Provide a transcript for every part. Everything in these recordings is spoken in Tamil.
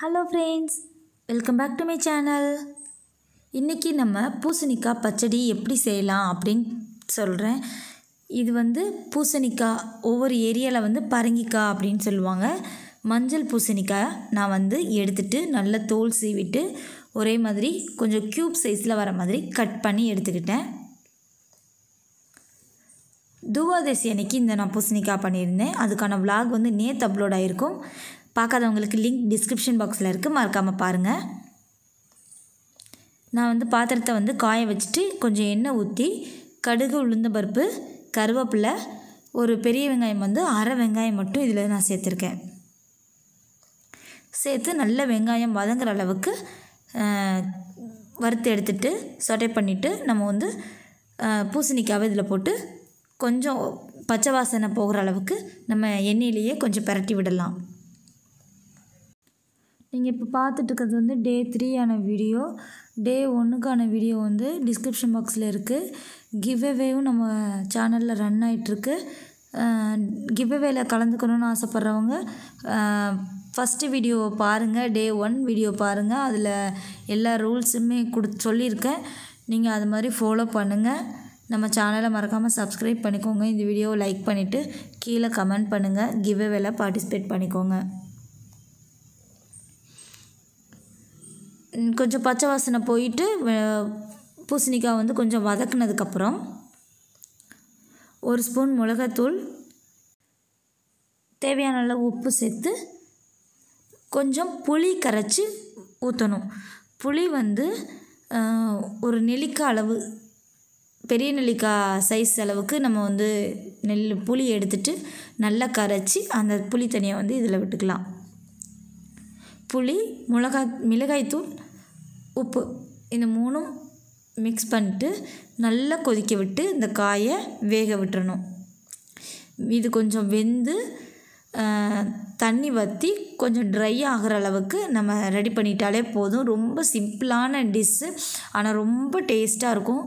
hello friends welcome back to my channel இன்றைக்கி நம்ம பூசணிக்காய் பச்சடி எப்படி செய்யலாம் அப்படின்னு சொல்கிறேன் இது வந்து பூசணிக்காய் ஒவ்வொரு ஏரியாவில் வந்து பரங்கிக்காய் அப்படின்னு சொல்லுவாங்க மஞ்சள் பூசணிக்காய் நான் வந்து எடுத்துகிட்டு நல்லா தோல் சீவிட்டு ஒரே மாதிரி கொஞ்சம் க்யூப் சைஸில் வர மாதிரி கட் பண்ணி எடுத்துக்கிட்டேன் துவாதசி அன்னைக்கு இந்த நான் பூசணிக்காய் பண்ணியிருந்தேன் அதுக்கான விலாக் வந்து நேற்று அப்லோட் ஆகிருக்கும் பார்க்காதவங்களுக்கு லிங்க் டிஸ்கிரிப்ஷன் பாக்ஸில் இருக்குது மறக்காமல் பாருங்கள் நான் வந்து பாத்திரத்தை வந்து காய வச்சுட்டு கொஞ்சம் எண்ணெய் ஊற்றி கடுகு உளுந்த பருப்பு கருவேப்பிலை ஒரு பெரிய வெங்காயம் வந்து அரை வெங்காயம் மட்டும் இதில் நான் சேர்த்துருக்கேன் சேர்த்து நல்ல வெங்காயம் வதங்குற அளவுக்கு வறுத்து எடுத்துட்டு சொட்டை பண்ணிவிட்டு நம்ம வந்து பூசணிக்காவை இதில் போட்டு கொஞ்சம் பச்சை வாசனை போகிற அளவுக்கு நம்ம எண்ணெயிலேயே கொஞ்சம் பரட்டி விடலாம் நீங்கள் இப்போ பார்த்துட்டு வந்து டே த்ரீயான வீடியோ டே ஒன்றுக்கான வீடியோ வந்து டிஸ்கிரிப்ஷன் பாக்ஸில் இருக்குது கிவ்அவேவும் நம்ம சேனலில் ரன் ஆகிட்டுருக்கு கிவ்அவேல கலந்துக்கணும்னு ஆசைப்பட்றவங்க ஃபஸ்ட்டு வீடியோவை பாருங்கள் டே ஒன் வீடியோ பாருங்கள் அதில் எல்லா ரூல்ஸுமே கொடு சொல்லியிருக்கேன் நீங்கள் அது மாதிரி ஃபாலோ பண்ணுங்கள் நம்ம சேனலை மறக்காமல் சப்ஸ்கிரைப் பண்ணிக்கோங்க இந்த வீடியோவை லைக் பண்ணிவிட்டு கீழே கமெண்ட் பண்ணுங்கள் கிவ்அவேல பார்ட்டிசிபேட் பண்ணிக்கோங்க கொஞ்சம் பச்சை வாசனை போயிட்டு பூசணிக்காய் வந்து கொஞ்சம் வதக்குனதுக்கப்புறம் ஒரு ஸ்பூன் மிளகாத்தூள் தேவையான அளவு உப்பு சேர்த்து கொஞ்சம் புளி கரைச்சி ஊற்றணும் புளி வந்து ஒரு நெல்லிக்காய் அளவு பெரிய நெல்லிக்காய் சைஸ் அளவுக்கு நம்ம வந்து நெல் புளி எடுத்துகிட்டு நல்லா கரைச்சி அந்த புளி தனியாக வந்து இதில் விட்டுக்கலாம் புளி மிளகாய் மிளகாய்த்தூள் உப்பு இந்த மூணும் மிக்ஸ் பண்ணிட்டு நல்லா கொதிக்க விட்டு இந்த காயை வேக விட்டுறணும் இது கொஞ்சம் வெந்து தண்ணி வற்றி கொஞ்சம் ட்ரை ஆகிற அளவுக்கு நம்ம ரெடி பண்ணிட்டாலே போதும் ரொம்ப சிம்பிளான டிஷ்ஷு ஆனால் ரொம்ப டேஸ்ட்டாக இருக்கும்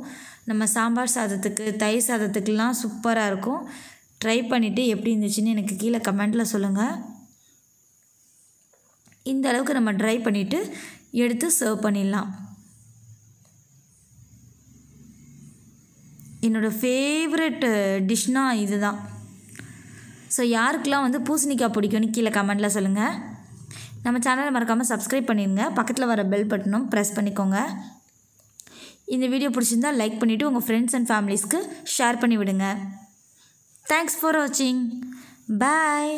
நம்ம சாம்பார் சாதத்துக்கு தயிர் சாதத்துக்கெலாம் சூப்பராக இருக்கும் ட்ரை பண்ணிவிட்டு எப்படி இருந்துச்சுன்னு எனக்கு கீழே கமெண்ட்டில் சொல்லுங்கள் இந்த அளவுக்கு நம்ம ட்ரை பண்ணிவிட்டு எடுத்து சர்வ் பண்ணிடலாம் என்னோடய ஃபேவரட் டிஷ்னால் இது தான் ஸோ யாருக்கெல்லாம் வந்து பூசணிக்காய் பிடிக்கும்னு கீழே கமெண்ட்டில் சொல்லுங்கள் நம்ம சேனலை மறக்காமல் சப்ஸ்கிரைப் பண்ணிடுங்க பக்கத்தில் வர பெல் பட்டனும் ப்ரெஸ் பண்ணிக்கோங்க இந்த வீடியோ பிடிச்சிருந்தால் லைக் பண்ணிவிட்டு உங்கள் ஃப்ரெண்ட்ஸ் அண்ட் ஃபேமிலிஸ்க்கு ஷேர் பண்ணி விடுங்க தேங்க்ஸ் ஃபார் வாட்சிங் பாய்